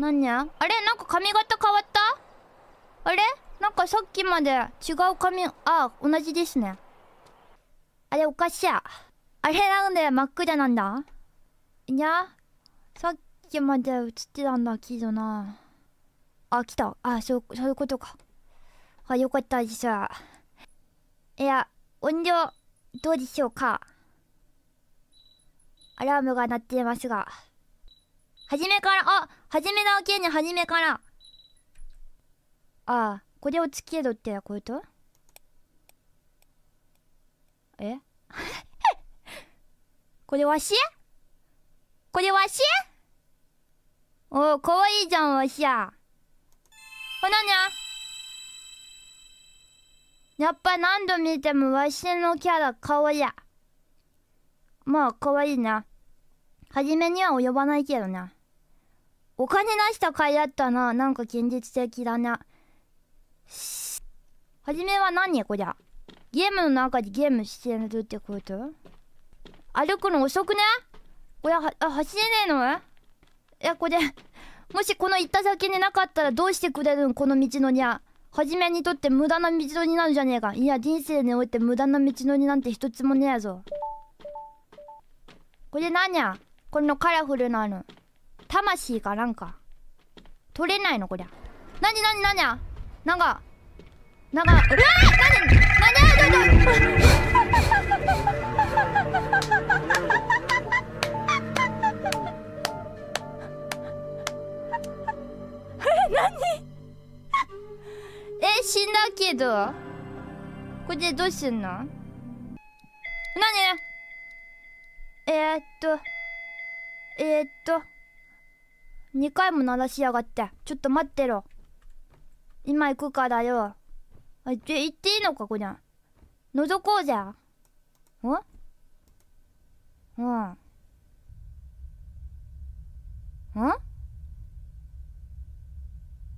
何あれなんか髪型変わったあれなんかさっきまで違う髪、あ、同じですね。あれおかしい。あれなんで真っ暗なんだいや、さっきまで映ってたんだけどな。あ、来た。あ、そう、そういうことか。あ、よかったです。いや、音量、どうでしょうか。アラームが鳴っていますが。初めから、あ初めだけに初めから。ああ、これをつけろってこういうとえ これわしこれわしおお、かわいいじゃん、わしや。これなにゃやっぱ何度見てもわしのキャラ顔や。まあ、かわいいな。はじめには及ばないけどな。お金なした甲いあったな。なんか現実的だな。はじめは何やこりゃ。ゲームの中でゲームしてるってこと歩くの遅くねこりは、あ、走れねえのいや、これ、もしこの行った先になかったらどうしてくれるんこの道のりゃ。はじめにとって無駄な道のりなるじゃねえか。いや、人生において無駄な道のりなんて一つもねえぞ。これ何やこのカラフルなの。魂かなんか取れないのこりゃなになになにゃなんかなんかうわなにやなに。で え死んだけどこれでどうすんのなにえー、っとえー、っと2回も鳴らしやがってちょっと待ってろ今行くからよあちょ行っていいのかこりゃ覗こうぜおうんうん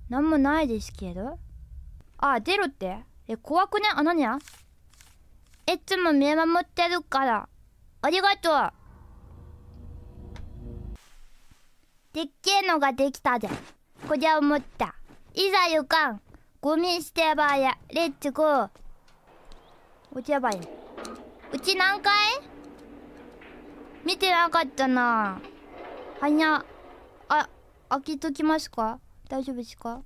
なんもないですけどあ出ろってえ怖くねあ何やいつも見守ってるからありがとうでっけえのができたぜこりゃ思ったいざゆかんゴミ捨て場やレッツゴー落ちればいいうち何階見てなかったなはにゃあ開けときますか大丈夫ですか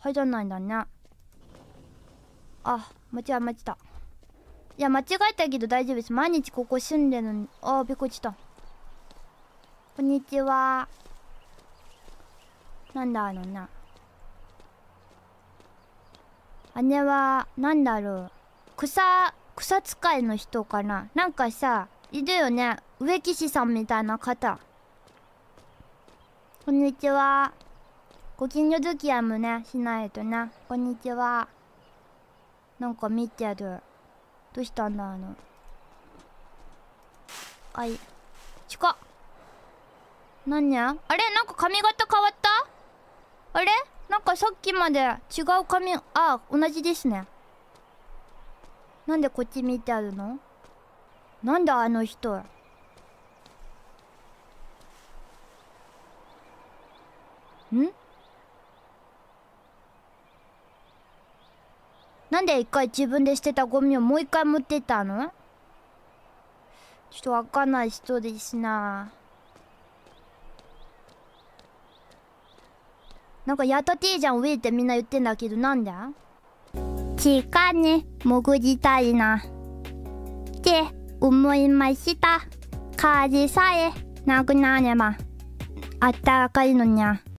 入らないんだねあ間違えましたいや間違えたけど大丈夫です毎日ここ住んでるのにあびっくりしたこんにちは。なんだろうな。あれは、なんだろう。草、草使いの人かななんかさ、いるよね。植木師さんみたいな方。こんにちは。ご近所付き合いもね、しないとね。こんにちは。なんか見てる。どうしたんだろう。はい。近っ。何あれなんか髪型変わったあれなんかさっきまで違う髪あ同じですねなんでこっち見てあるのなんだあの人んなんで一回自分で捨てたゴミをもう一回持ってたのちょっとわかんない人ですななんかやったてーじゃんウェイってみんな言ってんだけどなんで地下に潜りたいなって思いました風さえなくなればあったかいのにゃ